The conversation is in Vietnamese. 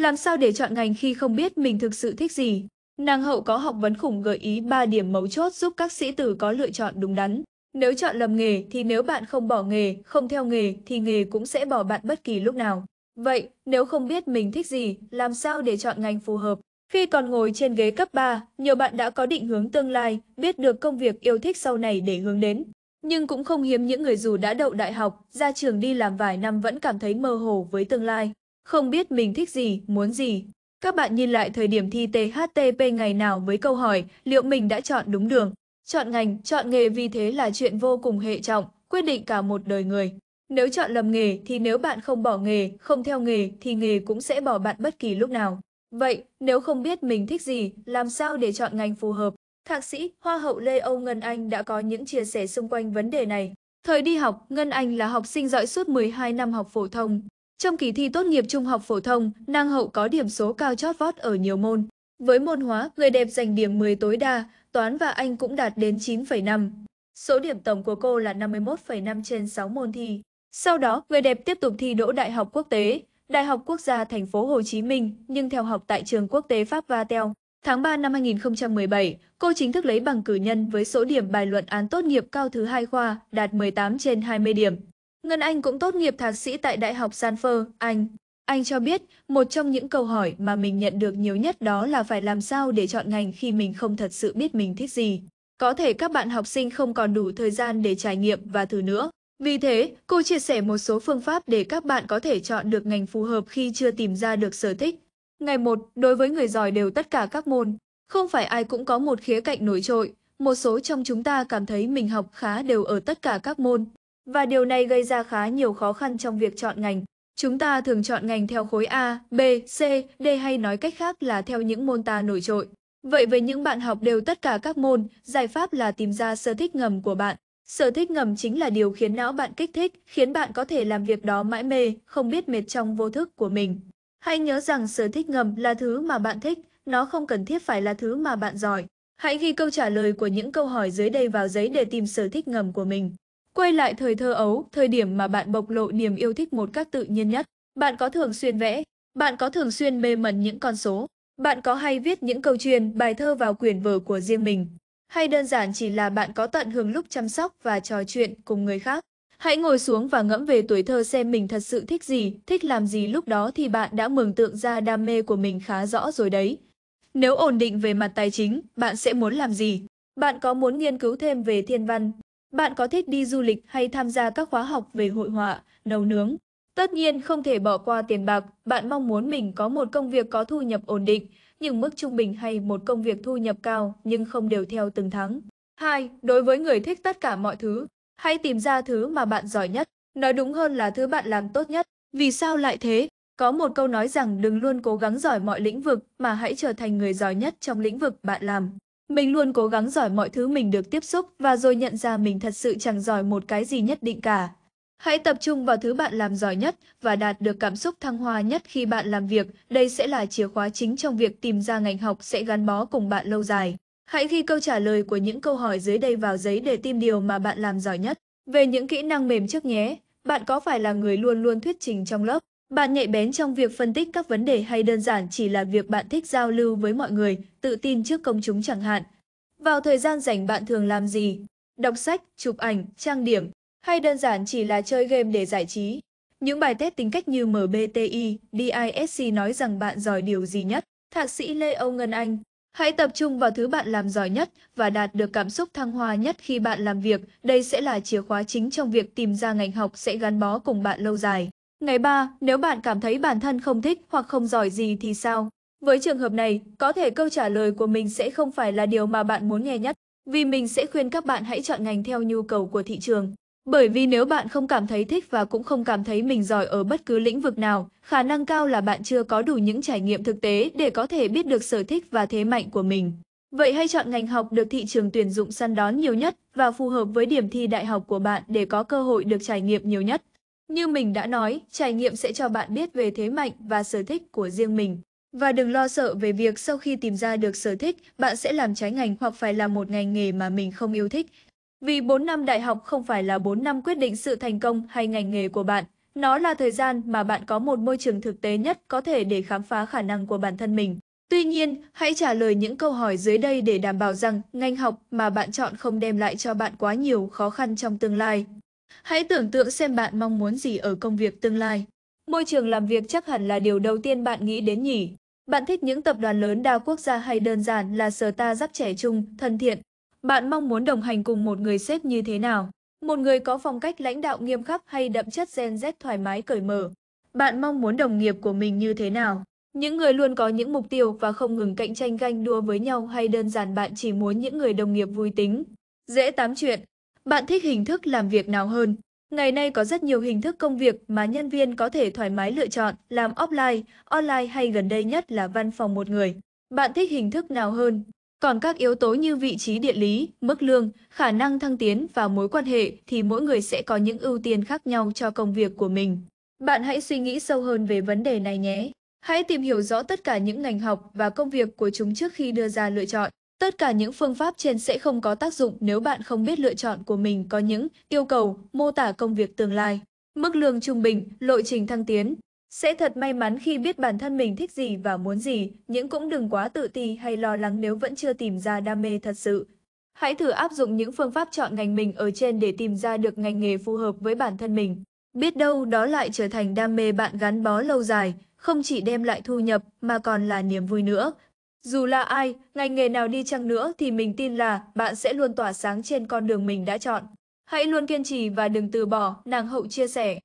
Làm sao để chọn ngành khi không biết mình thực sự thích gì? Nàng hậu có học vấn khủng gợi ý 3 điểm mấu chốt giúp các sĩ tử có lựa chọn đúng đắn. Nếu chọn lầm nghề thì nếu bạn không bỏ nghề, không theo nghề thì nghề cũng sẽ bỏ bạn bất kỳ lúc nào. Vậy, nếu không biết mình thích gì, làm sao để chọn ngành phù hợp? Khi còn ngồi trên ghế cấp 3, nhiều bạn đã có định hướng tương lai, biết được công việc yêu thích sau này để hướng đến. Nhưng cũng không hiếm những người dù đã đậu đại học, ra trường đi làm vài năm vẫn cảm thấy mơ hồ với tương lai không biết mình thích gì, muốn gì. Các bạn nhìn lại thời điểm thi THTP ngày nào với câu hỏi liệu mình đã chọn đúng đường. Chọn ngành, chọn nghề vì thế là chuyện vô cùng hệ trọng, quyết định cả một đời người. Nếu chọn lầm nghề thì nếu bạn không bỏ nghề, không theo nghề thì nghề cũng sẽ bỏ bạn bất kỳ lúc nào. Vậy, nếu không biết mình thích gì, làm sao để chọn ngành phù hợp? Thạc sĩ, Hoa hậu Lê Âu Ngân Anh đã có những chia sẻ xung quanh vấn đề này. Thời đi học, Ngân Anh là học sinh giỏi suốt 12 năm học phổ thông, trong kỳ thi tốt nghiệp trung học phổ thông, Năng Hậu có điểm số cao chót vót ở nhiều môn. Với môn hóa, người đẹp giành điểm 10 tối đa, toán và anh cũng đạt đến 9,5. Số điểm tổng của cô là 51,5 trên 6 môn thi. Sau đó, người đẹp tiếp tục thi đỗ Đại học Quốc tế, Đại học Quốc gia Thành phố Hồ Chí Minh, nhưng theo học tại trường quốc tế Pháp Vatel. Tháng 3 năm 2017, cô chính thức lấy bằng cử nhân với số điểm bài luận án tốt nghiệp cao thứ hai khoa đạt 18 trên 20 điểm. Ngân Anh cũng tốt nghiệp thạc sĩ tại Đại học Sanford, Anh. Anh cho biết, một trong những câu hỏi mà mình nhận được nhiều nhất đó là phải làm sao để chọn ngành khi mình không thật sự biết mình thích gì. Có thể các bạn học sinh không còn đủ thời gian để trải nghiệm và thử nữa. Vì thế, cô chia sẻ một số phương pháp để các bạn có thể chọn được ngành phù hợp khi chưa tìm ra được sở thích. Ngày 1, đối với người giỏi đều tất cả các môn. Không phải ai cũng có một khía cạnh nổi trội, một số trong chúng ta cảm thấy mình học khá đều ở tất cả các môn và điều này gây ra khá nhiều khó khăn trong việc chọn ngành. Chúng ta thường chọn ngành theo khối A, B, C, D hay nói cách khác là theo những môn ta nổi trội. Vậy với những bạn học đều tất cả các môn, giải pháp là tìm ra sở thích ngầm của bạn. Sở thích ngầm chính là điều khiến não bạn kích thích, khiến bạn có thể làm việc đó mãi mê, không biết mệt trong vô thức của mình. Hãy nhớ rằng sở thích ngầm là thứ mà bạn thích, nó không cần thiết phải là thứ mà bạn giỏi. Hãy ghi câu trả lời của những câu hỏi dưới đây vào giấy để tìm sở thích ngầm của mình. Quay lại thời thơ ấu, thời điểm mà bạn bộc lộ niềm yêu thích một cách tự nhiên nhất. Bạn có thường xuyên vẽ, bạn có thường xuyên mê mẩn những con số, bạn có hay viết những câu chuyện, bài thơ vào quyển vở của riêng mình, hay đơn giản chỉ là bạn có tận hưởng lúc chăm sóc và trò chuyện cùng người khác. Hãy ngồi xuống và ngẫm về tuổi thơ xem mình thật sự thích gì, thích làm gì lúc đó thì bạn đã mường tượng ra đam mê của mình khá rõ rồi đấy. Nếu ổn định về mặt tài chính, bạn sẽ muốn làm gì? Bạn có muốn nghiên cứu thêm về thiên văn, bạn có thích đi du lịch hay tham gia các khóa học về hội họa, nấu nướng. Tất nhiên không thể bỏ qua tiền bạc, bạn mong muốn mình có một công việc có thu nhập ổn định, nhưng mức trung bình hay một công việc thu nhập cao nhưng không đều theo từng tháng. 2. Đối với người thích tất cả mọi thứ, hãy tìm ra thứ mà bạn giỏi nhất, nói đúng hơn là thứ bạn làm tốt nhất. Vì sao lại thế? Có một câu nói rằng đừng luôn cố gắng giỏi mọi lĩnh vực mà hãy trở thành người giỏi nhất trong lĩnh vực bạn làm. Mình luôn cố gắng giỏi mọi thứ mình được tiếp xúc và rồi nhận ra mình thật sự chẳng giỏi một cái gì nhất định cả. Hãy tập trung vào thứ bạn làm giỏi nhất và đạt được cảm xúc thăng hoa nhất khi bạn làm việc. Đây sẽ là chìa khóa chính trong việc tìm ra ngành học sẽ gắn bó cùng bạn lâu dài. Hãy ghi câu trả lời của những câu hỏi dưới đây vào giấy để tìm điều mà bạn làm giỏi nhất. Về những kỹ năng mềm trước nhé, bạn có phải là người luôn luôn thuyết trình trong lớp, bạn nhạy bén trong việc phân tích các vấn đề hay đơn giản chỉ là việc bạn thích giao lưu với mọi người, tự tin trước công chúng chẳng hạn. Vào thời gian rảnh bạn thường làm gì? Đọc sách, chụp ảnh, trang điểm, hay đơn giản chỉ là chơi game để giải trí? Những bài test tính cách như MBTI, DISC nói rằng bạn giỏi điều gì nhất? Thạc sĩ Lê Âu Ngân Anh Hãy tập trung vào thứ bạn làm giỏi nhất và đạt được cảm xúc thăng hoa nhất khi bạn làm việc. Đây sẽ là chìa khóa chính trong việc tìm ra ngành học sẽ gắn bó cùng bạn lâu dài. Ngày 3, nếu bạn cảm thấy bản thân không thích hoặc không giỏi gì thì sao? Với trường hợp này, có thể câu trả lời của mình sẽ không phải là điều mà bạn muốn nghe nhất, vì mình sẽ khuyên các bạn hãy chọn ngành theo nhu cầu của thị trường. Bởi vì nếu bạn không cảm thấy thích và cũng không cảm thấy mình giỏi ở bất cứ lĩnh vực nào, khả năng cao là bạn chưa có đủ những trải nghiệm thực tế để có thể biết được sở thích và thế mạnh của mình. Vậy hãy chọn ngành học được thị trường tuyển dụng săn đón nhiều nhất và phù hợp với điểm thi đại học của bạn để có cơ hội được trải nghiệm nhiều nhất. Như mình đã nói, trải nghiệm sẽ cho bạn biết về thế mạnh và sở thích của riêng mình. Và đừng lo sợ về việc sau khi tìm ra được sở thích, bạn sẽ làm trái ngành hoặc phải làm một ngành nghề mà mình không yêu thích. Vì 4 năm đại học không phải là 4 năm quyết định sự thành công hay ngành nghề của bạn. Nó là thời gian mà bạn có một môi trường thực tế nhất có thể để khám phá khả năng của bản thân mình. Tuy nhiên, hãy trả lời những câu hỏi dưới đây để đảm bảo rằng ngành học mà bạn chọn không đem lại cho bạn quá nhiều khó khăn trong tương lai. Hãy tưởng tượng xem bạn mong muốn gì ở công việc tương lai. Môi trường làm việc chắc hẳn là điều đầu tiên bạn nghĩ đến nhỉ. Bạn thích những tập đoàn lớn đa quốc gia hay đơn giản là sở ta dắt trẻ chung, thân thiện. Bạn mong muốn đồng hành cùng một người sếp như thế nào? Một người có phong cách lãnh đạo nghiêm khắc hay đậm chất gen Z thoải mái cởi mở? Bạn mong muốn đồng nghiệp của mình như thế nào? Những người luôn có những mục tiêu và không ngừng cạnh tranh ganh đua với nhau hay đơn giản bạn chỉ muốn những người đồng nghiệp vui tính, dễ tám chuyện, bạn thích hình thức làm việc nào hơn? Ngày nay có rất nhiều hình thức công việc mà nhân viên có thể thoải mái lựa chọn làm offline, online hay gần đây nhất là văn phòng một người. Bạn thích hình thức nào hơn? Còn các yếu tố như vị trí địa lý, mức lương, khả năng thăng tiến và mối quan hệ thì mỗi người sẽ có những ưu tiên khác nhau cho công việc của mình. Bạn hãy suy nghĩ sâu hơn về vấn đề này nhé. Hãy tìm hiểu rõ tất cả những ngành học và công việc của chúng trước khi đưa ra lựa chọn. Tất cả những phương pháp trên sẽ không có tác dụng nếu bạn không biết lựa chọn của mình có những yêu cầu, mô tả công việc tương lai, mức lương trung bình, lộ trình thăng tiến. Sẽ thật may mắn khi biết bản thân mình thích gì và muốn gì, nhưng cũng đừng quá tự ti hay lo lắng nếu vẫn chưa tìm ra đam mê thật sự. Hãy thử áp dụng những phương pháp chọn ngành mình ở trên để tìm ra được ngành nghề phù hợp với bản thân mình. Biết đâu đó lại trở thành đam mê bạn gắn bó lâu dài, không chỉ đem lại thu nhập mà còn là niềm vui nữa. Dù là ai, ngành nghề nào đi chăng nữa thì mình tin là bạn sẽ luôn tỏa sáng trên con đường mình đã chọn. Hãy luôn kiên trì và đừng từ bỏ, nàng hậu chia sẻ.